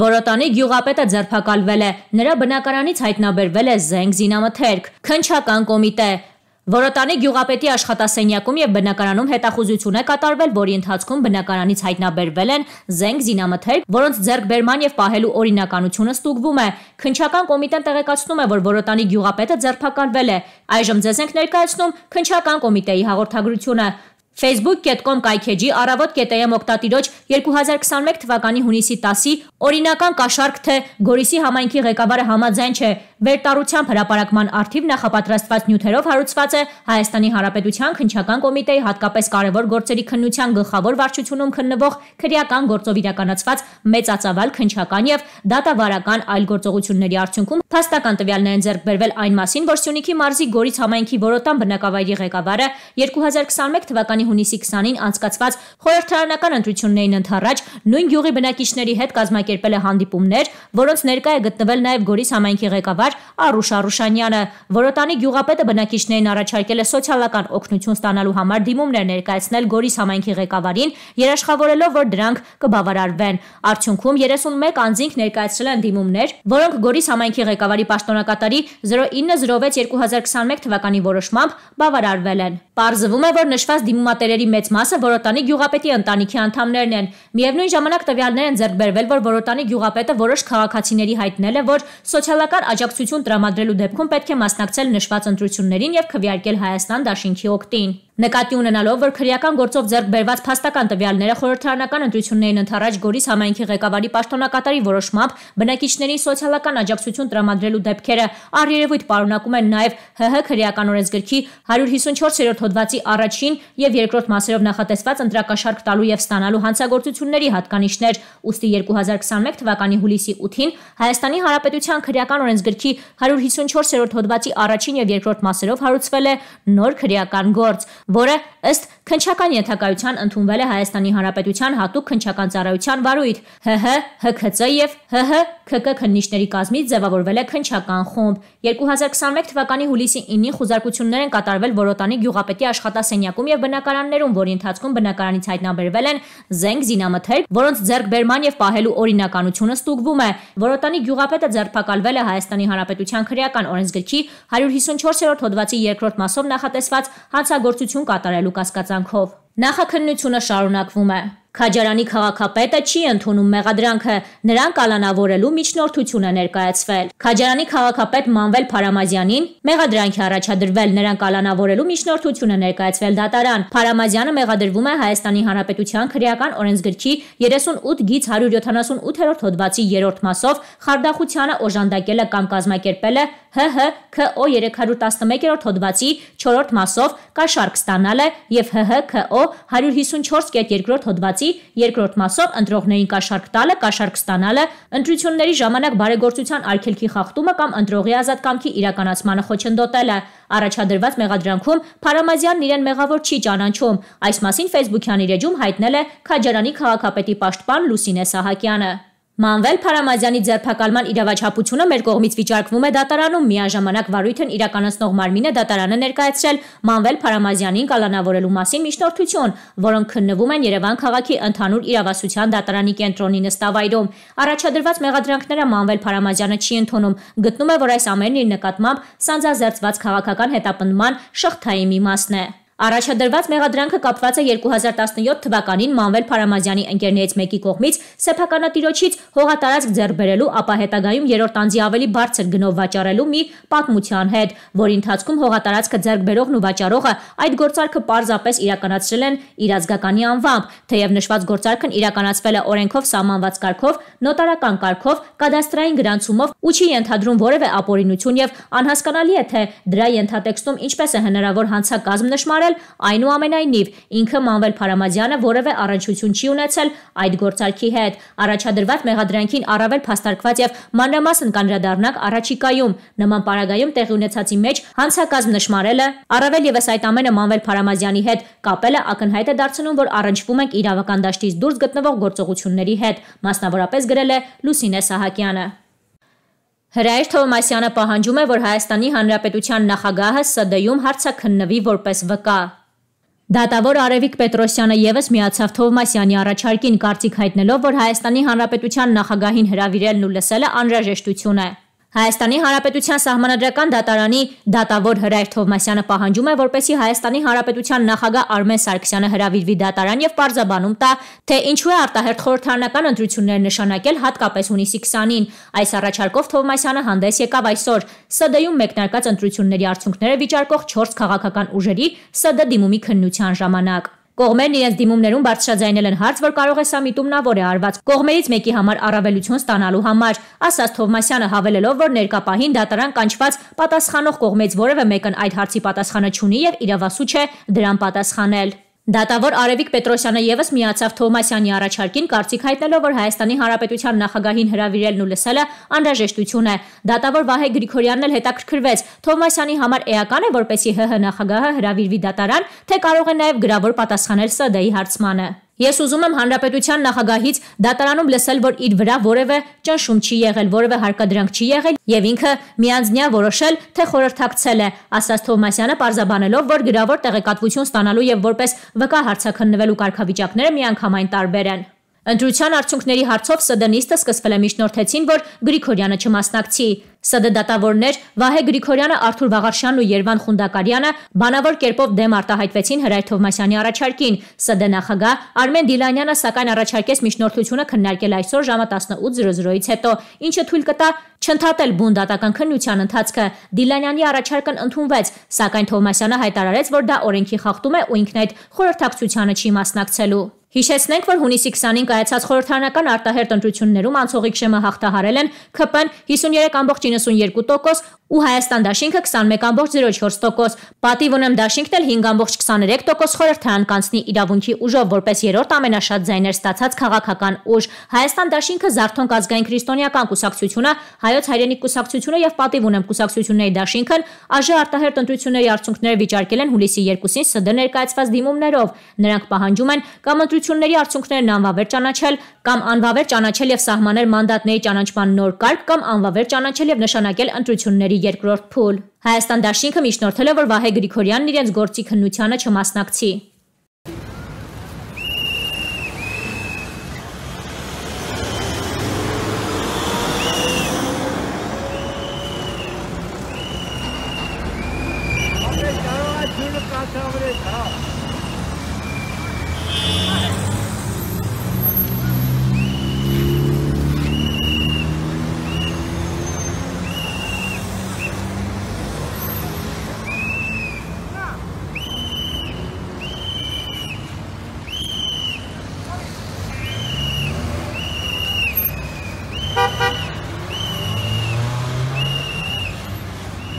Որոտանի գյուղապետը ձերբակալվել է, նրա բնակարանից հայտնաբերվել է զենք զինամթերք, քնչական կոմիտե, Որոտանի գյուղապետի աշխատասենյակում եւ բնակարանում հետախուզություն է կատարվել, որի ընթացքում բնակարանից հայտնաբերվել են զենք զինամթերք, որոնց ձեռքբերման եւ պահելու օրինականությունը ստուգվում է։ Քնչական կոմիտեն տեղեկացնում է, որ Որոտանի գյուղապետը ձերբակալվել է։ Այժմ ձեզ ենք ներկայացնում Քնչական կոմիտեի հաղորդագրությունը։ Facebook.com կայքեջի առավոտ կետեմ օկտատիրոջ 2021 թվականի հունիսի 10-ի օրինական կաշառք թե Գորիսի համայնքի ղեկավարը համաձայն չէ Վերտարությամբ հրապարակման արթիվ նախապատրաստված նյութերով հարուցված է Հայաստանի Հանրապետության քնչական կոմիտեի հատկապես կարևոր գործերի քննության գլխավոր վարչությունում քննվող քրեական գործով իրականացված մեծածավալ քնչական եւ դատավարական այլ գործողությունների արդյունքում փաստական տվյալներ են ձեռք բերվել այն մասին, որ Սյունիքի մարզի Գորից համայնքի Որոտան բնակավայրի ղեկավարը 2021 թվականի հունիսի 20-ին անցկացված խորհրդարանական ընտրություններին ընթառաջ նույն գյուղի բնակիչների հետ կազմակերպել է հանդիպումներ, որոնց ներկա է գտնվել նաեւ Գորից համայնքի ղեկավար քարտուղար Արուշ Արուշանյանը։ Որոտանի գյուղապետը բնակիչներին առաջարկել է սոցիալական օգնություն ստանալու համար դիմումներ ներկայացնել Գորիս համայնքի ղեկավարին, երաշխավորելով, որ դրանք կբավարարվեն։ Արդյունքում 31 անձինք ներկայացրել են դիմումներ, որոնք Գորիս համայնքի ղեկավարի պաշտոնակատարի 0906-2021 թվականի որոշմամբ բավարարվել են։ Պարզվում է, որ նշված դիմումատերերի մեծ մասը Որոտանի գյուղապետի ընտանիքի անդամներն են։ Միևնույն ժամանակ տվյալներ են ձեռք բերվել, որ Որոտանի գյուղապետը որոշ քաղաքացիների հայտնել է, որ սոցիալական աջակցություն աջակցություն տրամադրելու դեպքում պետք է մասնակցել նշված ընտրություններին եւ քվեարկել Հայաստան դաշինքի օկտին։ Նկատի ունենալով, որ քրեական գործով ձեռք բերված փաստական տվյալները խորհրդարանական ընտրություններին ընթരാճ Գորիս համայնքի ղեկավարի պաշտոնակատարի որոշմամբ բնակիչներին սոցիալական աջակցություն տրամադրելու դեպքերը առերևույթ պարունակում են նաև ՀՀ քրեական օրենսգրքի 154-րդ հոդվածի առաջին եւ երկրորդ մասերով նախատեսված ընտրակաշարք տալու եւ ստանալու հանցագործությունների հատկանիշներ, ուստի 2021 թվականի հուլիսի 8-ին Հայաստանի Հանրապետության քրեական օրենսգրքի 154-րդ հոդվածի առաջին եւ երկրորդ մասերով հարուցվել է նոր քրեական գործ որը ըստ քնչական ենթակայության ընդունվել է Հայաստանի Հանրապետության հատուկ քնչական ծառայության վարույթ ՀՀ ՀՔՑ եւ ՀՀ ՔԿ քննիչների կազմից ձևավորվել է քնչական խումբ 2021 թվականի հուլիսի 9-ին խոզարկություններ են կատարվել Որոտանի գյուղապետի աշխատասենյակում եւ բնակարաններում, որի ընթացքում բնակարանից հայտնաբերվել են զենք զինամթերք, որոնց ձեռքբերման եւ պահելու օրինականությունը ստուգվում է։ Որոտանի գյուղապետը ձերբակալվել է Հայաստանի Հանրապետության քրեական օրենսգրքի 154-րդ հոդվածի 2-րդ մասով նախատեսված հանցագործության գործունեություն կատարելու կասկածանքով։ Նախաքննությունը շարունակվում է։ Քաջարանի քաղաքապետը չի ընդունում մեղադրանքը, նրան կալանավորելու միջնորդություն է ներկայացվել։ Քաջարանի քաղաքապետ Մանվել Փարամազյանին մեղադրանքի առաջադրվել, նրան կալանավորելու միջնորդություն է ներկայացվել դատարան։ Փարամազյանը մեղադրվում է Հայաստանի Հանրապետության քրեական օրենսգրքի 38 գից 178-րդ հոդվածի 3-րդ մասով խարդախությանը օժանդակելը կամ կազմակերպելը ՀՀ ՔՕ 311-րդ հոդվածի 4-րդ մասով կաշառք ստանալը եւ ՀՀ ՔՕ 154.2-րդ հոդվածի ասացի, երկրորդ մասով ընտրողներին կաշառք տալը, կաշառք ստանալը, ընտրությունների ժամանակ բարեգործության արգելքի խախտումը կամ ընտրողի ազատ կամքի իրականացմանը խոչընդոտելը։ Առաջադրված մեղադրանքում Փարամազյանն իրեն մեղավոր չի ճանաչում։ Այս մասին Facebook-յան իր էջում հայտնել է Քաջարանի քաղաքապետի պաշտպան Լուսինե Սահակյանը։ Մանվել Փարամազյանի ձերբակալման իրավաչափությունը մեր կողմից վիճարկվում է դատարանում միաժամանակ վարույթն իրականացնող մարմինը դատարանը ներկայացրել Մանվել Փարամազյանին կալանավորելու մասին միջնորդություն, որոնք քննվում են Երևան քաղաքի ընդհանուր իրավասության դատարանի կենտրոնի նստավայրում։ Առաջադրված մեղադրանքները Մանվել Փարամազյանը չի ընդունում, գտնում է, որ այս ամենն իր նկատմամբ սանձազերծված քաղաքական հետապնդման շղթայի մի մասն է։ Առաջադրված մեղադրանքը կապված է 2017 թվականին Մանվել Փարամազյանի ընկերներից մեկի կողմից սեփականատիրոջից հողատարածք ձեռբերելու, ապա հետագայում երրորդ անձի ավելի բարձր գնով վաճառելու մի պատմության հետ, որի ընթացքում հողատարածքը ձեռբերողն ու վաճառողը այդ գործարքը պարզապես իրականացրել են իր ազգականի անվամբ, թեև նշված գործարքն իրականացվել է օրենքով սահմանված կարգով, նոտարական կարգով, կադաստրային գրանցումով ու չի ենթադրում որևէ ապօրինություն եւ անհասկանալի է թե դրա ենթատեքստում ինչպես է հնարավոր հանցակազմ նշмар կատարել, այնուամենայնիվ ինքը Մանվել Փարամազյանը որևէ առնչություն չի ունեցել այդ գործարքի հետ։ Առաջադրված մեղադրանքին առավել փաստարկված եւ մանրամասն կանրադառնանք առաջիկայում։ Նման պարագայում տեղի ունեցածի մեջ հանցակազմ նշмарելը, առավել եւս այդ ամենը Մանվել Փարամազյանի հետ կապելը ակնհայտ է դարձնում, որ առնչվում ենք իրավական դաշտից դուրս գտնվող գործողությունների հետ, մասնավորապես գրել է Լուսինե Սահակյանը։ Հրայր Թովմասյանը պահանջում է, որ Հայաստանի Հանրապետության նախագահը ՍԴ-ում հարցաքննվի որպես վկա։ Դատավոր Արևիկ Պետրոսյանը եւս միացավ Թովմասյանի առաջարկին, կարծիք հայտնելով, որ Հայաստանի Հանրապետության նախագահին հրավիրելն ու լսելը անհրաժեշտություն է։ Հայաստանի Հանրապետության Սահմանադրական դատարանի դատավոր Հրայր Թովմասյանը պահանջում է, որպեսի Հայաստանի Հանրապետության նախագահ Արմեն Սարգսյանը հրավիրվի դատարան եւ պարզաբանում տա, թե ինչու է արտահերթ խորհրդարանական ընտրություններ նշանակել հատկապես հունիսի 20-ին։ Այս առաջարկով Թովմասյանը հանդես եկավ այսօր ՍԴ-ում մեկնարկած ընտրությունների արդյունքները վիճարկող 4 քաղաքական ուժերի ՍԴ դիմումի քննության ժամանակ։ Կողմերն իրենց դիմումներում բարձրաձայնել են հարց, որ կարող է սա միտումնավոր է արված կողմերից մեկի համար առավելություն ստանալու համար, ասաց Թովմասյանը հավելելով, որ ներկա պահին դատարան կանչված պատասխանող կողմից որևէ մեկն այդ հարցի պատասխանը չունի եւ իրավասու չէ դրան պատասխանել։ Դատավոր Արևիկ Պետրոսյանը եւս միացավ Թոմասյանի առաջարկին, կարծիք հայտնելով, որ Հայաստանի Հանրապետության նախագահին հրավիրելն ու լսելը անհրաժեշտություն է։ Դատավոր Վահե Գրիգորյանն էլ հետաքրքրվեց. Թոմասյանի համար էական է, որպեսի ՀՀ նախագահը հրավիրվի դատարան, թե կարող է նաեւ գրավոր պատասխանել ՍԴ-ի հարցմանը։ Ես ուզում եմ հանրապետության նախագահից դատարանում լսել, որ իր վրա որևէ ճնշում չի եղել, որևէ հարկադրանք չի եղել եւ ինքը միանձնյա որոշել, թե խորհրդակցել է, ասաց Թովմասյանը պարզաբանելով, որ գրավոր տեղեկատվություն ստանալու եւ որպես վկա հարցաքննվելու կարգավիճակները միանգամայն տարբեր են։ Ընտրության արդյունքների հարցով ՍԴ նիստը սկսվել է միջնորդեցին, որ Գրիգորյանը չմասնակցի։ ՍԴ դատավորներ Վահե Գրիգորյանը, Արթուր Վաղարշյանն ու Երվան Խունդակարյանը բանավոր կերպով դեմ արտահայտվեցին Հրայր Թովմասյանի առաջարկին։ ՍԴ նախագահ Արմեն Դիլանյանը սակայն առաջարկեց միջնորդությունը քննարկել այսօր ժամը 18:00-ից հետո, ինչը թույլ կտա չընդհատել բուն դատական քննության ընթացքը։ Դիլանյանի առաջարկն ընդունվեց, սակայն Թովմասյանը հայտարարեց, որ դա օրենքի խախտում է ու ինքն այդ խորհրդակցությանը չի մասնակցելու։ Հիշեցնենք, որ հունիսի 20-ին կայացած խորհրդարանական արտահերտ ընտրություններում անցողի քշեմը հաղթահարել են ԿՊ-ն 53.92% ու Հայաստան դաշինքը 21.04%։ Պատիվ ունեմ դաշինքն էլ 5.23% խորհրդարան կանցնի իրավունքի ուժով որպես երրորդ ամենաշատ ձայներ ստացած քաղաքական ուժ։ Հայաստան դաշինքը Զարթոնք ազգային քրիստոնեական կուսակցությունը, Հայոց հայրենիք կուսակցությունը եւ Պատիվ ունեմ կուսակցությունների դաշինքն ԱԺ արտահերտ ընտրությունների արդյունքները վիճարկել են հուլիսի 2-ին ՍԴ ներկայացված դիմումներով։ Նրանք պահանջում են կամ ընտրություն ընտրությունների արդյունքներն անվավեր ճանաչել կամ անվավեր ճանաչել եւ սահմանել մանդատների ճանաչման նոր կարգ կամ անվավեր ճանաչել եւ նշանակել ընտրությունների երկրորդ փուլ։ Հայաստան Դաշինքը միջնորդել է, որ Վահե Գրիգորյանն իրենց գործի քննությանը չմասնակցի։ Tavre, tavre, tavre.